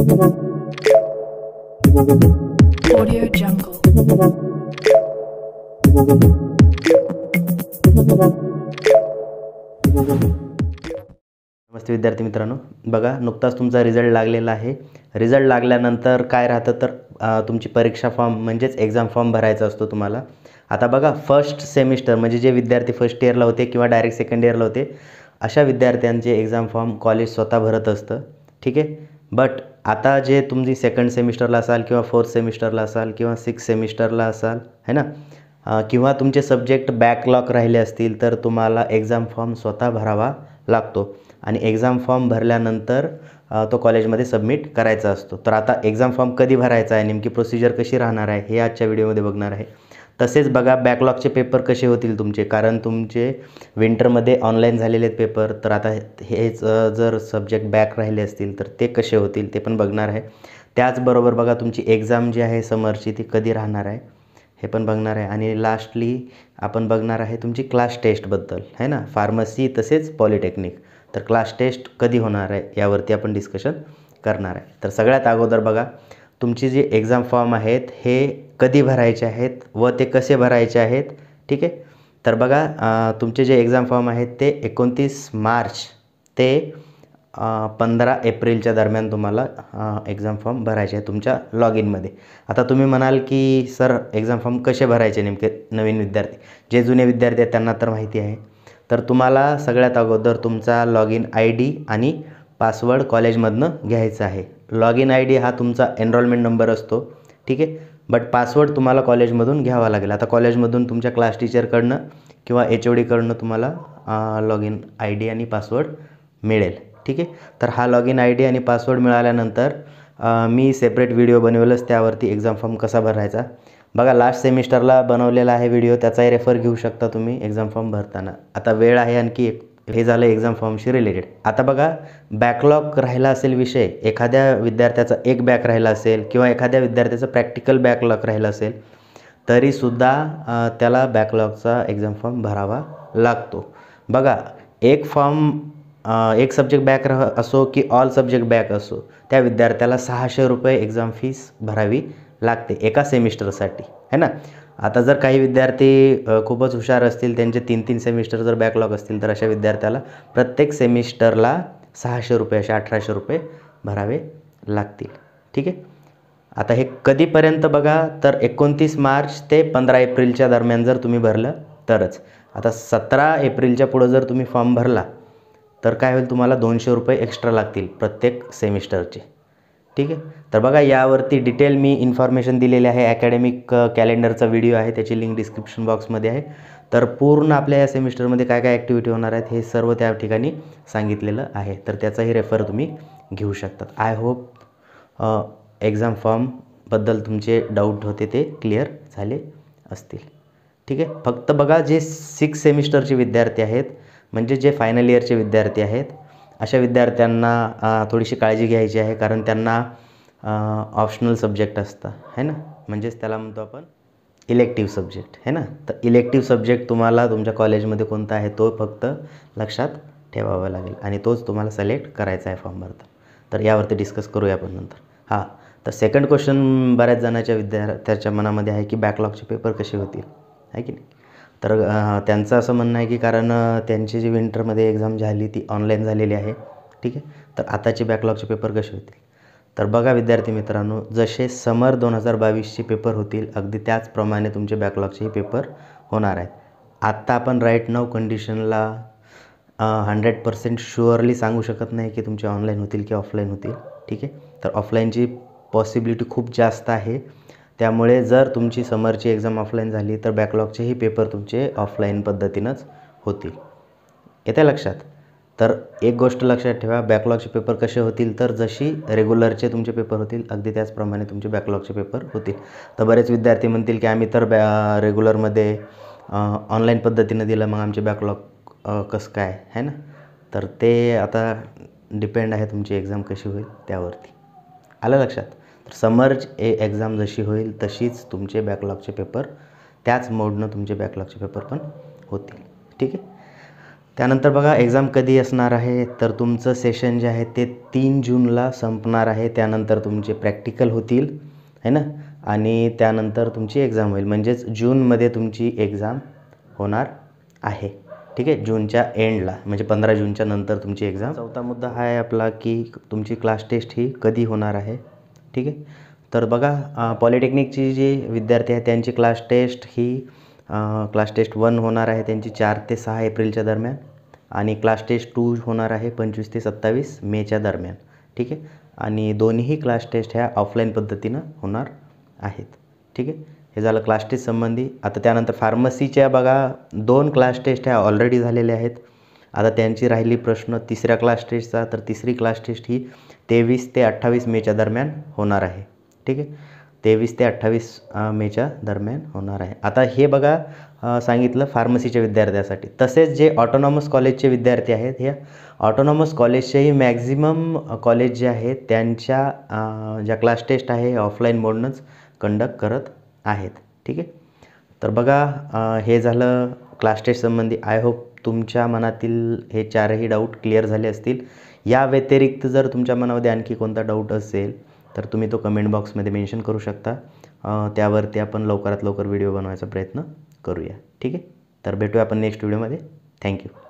नमस्ते विद्यार्थी मित्रांनो बघा नुकताच तुमचा रिझल्ट लागलेला आहे रिझल्ट लागल्यानंतर काय राहतं तर तुमची परीक्षा फॉर्म म्हणजेच एक्झाम फॉर्म भरायचा असतो तुम्हाला आता बघा फर्स्ट सेमिस्टर म्हणजे जे विद्यार्थी फर्स्ट इयरला होते किंवा डायरेक्ट सेकंड इयरला होते अशा विद्यार्थ्यांचे एक्झाम फॉर्म कॉलेज स्वतः भरत असतं ठीक आहे बट आता जे तुम्ही सेकंड सेमिस्टरला असाल किंवा फोर्थ सेमिस्टरला असाल किंवा सिक्स सेमिस्टरला असाल है ना किंवा तुमचे सब्जेक्ट बॅकलॉग राहिले असतील तर तुम्हाला एक्झाम फॉर्म स्वतः भरावा लागतो आणि एक्झाम फॉर्म भरल्यानंतर तो कॉलेजमध्ये सबमिट करायचा असतो तर आता एक्झाम फॉर्म कधी भरायचा आहे नेमकी प्रोसिजर कशी राहणार आहे हे आजच्या व्हिडिओमध्ये बघणार आहे तसेच बघा बॅकलॉगचे पेपर कसे होतील तुमचे कारण तुमचे विंटरमध्ये ऑनलाईन झालेले आहेत पेपर तर आता हेच जर सब्जेक्ट बॅक राहिले असतील तर ते कसे होतील ते पण बघणार आहे त्याचबरोबर बघा तुमची एक्झाम जी आहे समरची ती कधी राहणार आहे हे पण बघणार आहे आणि लास्टली आपण बघणार आहे तुमची क्लास टेस्टबद्दल है ना फार्मसी तसेच पॉलिटेक्निक तर क्लास टेस्ट कधी होणार आहे यावरती आपण डिस्कशन करणार आहे तर सगळ्यात अगोदर बघा तुमची जी एक्झाम फॉर्म आहेत हे कधी भरायचे आहेत व ते कसे भरायचे आहेत ठीक आहे तर बघा तुमचे जे एक्झाम फॉर्म आहेत ते एकोणतीस मार्च ते पंधरा एप्रिलच्या दरम्यान तुम्हाला एक्झाम फॉर्म भरायचे आहे तुमच्या लॉग इनमध्ये आता तुम्ही म्हणाल की सर एक्झाम फॉर्म कसे भरायचे नेमके नवीन विद्यार्थी जे जुने विद्यार्थी आहेत त्यांना तर माहिती आहे तर तुम्हाला सगळ्यात अगोदर तुमचा लॉग इन आय डी आणि पासवर्ड कॉलेजमधनं घ्यायचा आहे लॉग इन आय डी हा तुमचा एनरोलमेंट नंबर असतो ठीक आहे बट पासवर्ड तुम्हाला कॉलेजमधून घ्यावा लागेल आता कॉलेजमधून तुमच्या क्लास टीचरकडनं किंवा एच ओ डीकडनं तुम्हाला लॉग इन आय डी आणि पासवर्ड मिळेल ठीक आहे तर हा लॉग इन आय डी आणि पासवर्ड मिळाल्यानंतर मी सेपरेट व्हिडिओ बनवलंच त्यावरती एक्झाम फॉर्म कसा भरायचा बघा लास्ट सेमिस्टरला बनवलेला आहे व्हिडिओ त्याचाही रेफर घेऊ शकता तुम्ही एक्झाम फॉर्म भरताना आता वेळ आहे आणखी एक हे झालं एक्झाम फॉर्मशी रिलेटेड आता बघा बॅकलॉग राहिला असेल विषय एखाद्या विद्यार्थ्याचा एक बॅक राहिला असेल किंवा एखाद्या विद्यार्थ्याचं प्रॅक्टिकल बॅकलॉग राहिला असेल तरीसुद्धा त्याला बॅकलॉगचा एक्झाम फॉर्म भरावा लागतो बघा एक फॉर्म एक सब्जेक्ट बॅक रह असो की ऑल सब्जेक्ट बॅक असो त्या विद्यार्थ्याला सहाशे रुपये एक्झाम फीस भरावी लागते एका सेमिस्टरसाठी है ना आता जर काही विद्यार्थी खूपच हुशार असतील त्यांचे तीन तीन सेमिस्टर जर बॅकलॉग असतील तर अशा विद्यार्थ्याला प्रत्येक सेमिस्टरला सहाशे रुपये असे अठराशे रुपये भरावे लागतील ठीक आहे आता हे कधीपर्यंत बघा तर एकोणतीस मार्च ते पंधरा एप्रिलच्या दरम्यान जर तुम्ही भरलं तरच आता सतरा एप्रिलच्या पुढं जर तुम्ही फॉर्म भरला तर काय होईल तुम्हाला दोनशे रुपये एक्स्ट्रा लागतील प्रत्येक सेमिस्टरचे ठीक आहे तर बघा यावरती डिटेल मी इन्फॉर्मेशन दिलेले आहे अकॅडमिक कॅलेंडरचा व्हिडिओ आहे त्याची लिंक डिस्क्रिप्शन बॉक्समध्ये आहे तर पूर्ण आपल्या या सेमिस्टरमध्ये काय काय ॲक्टिव्हिटी होणार आहेत हे सर्व त्या ठिकाणी सांगितलेलं आहे तर त्याचाही रेफर तुम्ही घेऊ शकतात आय होप एक्झाम फॉर्मबद्दल तुमचे डाऊट होते ते क्लिअर झाले असतील ठीक आहे फक्त बघा जे सिक्स सेमिस्टरचे विद्यार्थी आहेत म्हणजे जे फायनल इयरचे विद्यार्थी आहेत अशा विद्यार्थ्यांना थोडीशी काळजी घ्यायची आहे कारण त्यांना ऑप्शनल सब्जेक्ट असतं है ना म्हणजेच त्याला म्हणतो आपण इलेक्टिव्ह सब्जेक्ट है ना तर इलेक्टिव्ह सब्जेक्ट तुम्हाला तुमच्या कॉलेजमध्ये कोणता आहे तो फक्त लक्षात ठेवावा लागेल आणि तोच तुम्हाला सिलेक्ट करायचा आहे फॉर्म भरता तर यावरती डिस्कस करूया आपण नंतर हां तर सेकंड क्वेश्चन बऱ्याच जणांच्या विद्यार्थ्याच्या मनामध्ये आहे की बॅकलॉगचे पेपर कसे होतील आहे की नाही तर त्यांचं असं म्हणणं आहे की कारण त्यांची जी विंटरमध्ये एक्झाम झाली ती ऑनलाईन झालेली आहे ठीक आहे तर आताचे बॅकलॉगचे पेपर कसे होतील तर बघा विद्यार्थी मित्रांनो जसे समर दोन हजार बावीसचे पेपर होतील अगदी त्याचप्रमाणे तुमचे बॅकलॉगचेही पेपर होणार आहेत आत्ता आपण राईट नाव कंडिशनला हंड्रेड पर्सेंट शुअरली सांगू शकत नाही की तुमचे ऑनलाईन होतील की ऑफलाईन होतील ठीक आहे तर ऑफलाईनची पॉसिबिलिटी खूप जास्त आहे त्यामुळे जर तुमची समरची एक्झाम ऑफलाईन झाली तर बॅकलॉगचेही पेपर तुमचे ऑफलाईन पद्धतीनंच होतील येत्या लक्षात तर एक गोष्ट लक्षात ठेवा बॅकलॉगचे पेपर कसे होतील तर जशी रेग्युलरचे तुमचे पेपर होतील अगदी त्याचप्रमाणे तुमचे बॅकलॉगचे पेपर होतील तर बरेच विद्यार्थी म्हणतील की आम्ही तर बॅ रेग्युलरमध्ये ऑनलाईन पद्धतीनं दिलं मग आमचे बॅकलॉग कसं काय है ना तर ते आता डिपेंड आहे तुमची एक्झाम कशी होईल त्यावरती आलं लक्षात समर ए एक्झाम जशी होईल तशीच तुमचे बॅकलॉगचे पेपर त्याच मोडनं तुमचे बॅकलॉगचे पेपर पण होतील ठीक आहे त्यानंतर बघा एक्झाम कधी असणार आहे तर तुमचं सेशन जे आहे ते तीन जूनला संपणार आहे त्यानंतर तुमचे प्रॅक्टिकल होतील है ना आणि त्यानंतर तुमची एक्झाम होईल म्हणजेच जूनमध्ये तुमची एक्झाम होणार आहे ठीक आहे जूनच्या एंडला म्हणजे पंधरा जूनच्या नंतर तुमची एक्झाम चौथा मुद्दा हा आहे आपला की तुमची क्लास टेस्ट ही कधी होणार आहे ठीक आहे तर बघा पॉलिटेक्निकची जी विद्यार्थी आहेत त्यांची क्लास टेस्ट ही क्लास टेस्ट वन होणार आहे त्यांची चार ते सहा एप्रिलच्या दरम्यान आणि क्लास टेस्ट टू होणार आहे पंचवीस ते सत्तावीस मेच्या दरम्यान ठीक आहे आणि दोन्हीही क्लास टेस्ट ह्या ऑफलाईन पद्धतीनं होणार आहेत ठीक आहे हे झालं क्लास टेस्ट संबंधी आता त्यानंतर फार्मसीच्या बघा दोन क्लास टेस्ट ह्या ऑलरेडी झालेल्या आहेत आता त्यांची राहिली प्रश्न तिसऱ्या क्लास टेस्टचा तर तिसरी क्लास टेस्ट ही तेवीस ते अठ्ठावीस मेच्या दरम्यान होणार आहे ठीक आहे तेवीस ते अठ्ठावीस मेच्या दरम्यान होणार आहे आता हे बघा सांगितलं फार्मसीच्या विद्यार्थ्यासाठी तसेच जे ऑटोनॉमस कॉलेजचे विद्यार्थी आहेत हे ऑटोनॉमस कॉलेजचेही मॅक्झिमम कॉलेज जे आहेत त्यांच्या ज्या क्लास टेस्ट आहे ऑफलाईन मोडनंच कंडक्ट करत आहेत ठीक आहे तर बघा हे झालं क्लास टेस्टसंबंधी आय होप तुमच्या मनातील हे चारही डाऊट क्लिअर झाले असतील या व्यतिरिक्त जर तुमच्या मनामध्ये आणखी कोणता डाऊट असेल तर तुम्ही तो कमेंट बॉक्समध्ये मेन्शन करू शकता त्यावरती आपण लवकरात लवकर व्हिडिओ बनवायचा प्रयत्न करूया ठीक आहे तर भेटूया आपण नेक्स्ट व्हिडिओमध्ये थँक्यू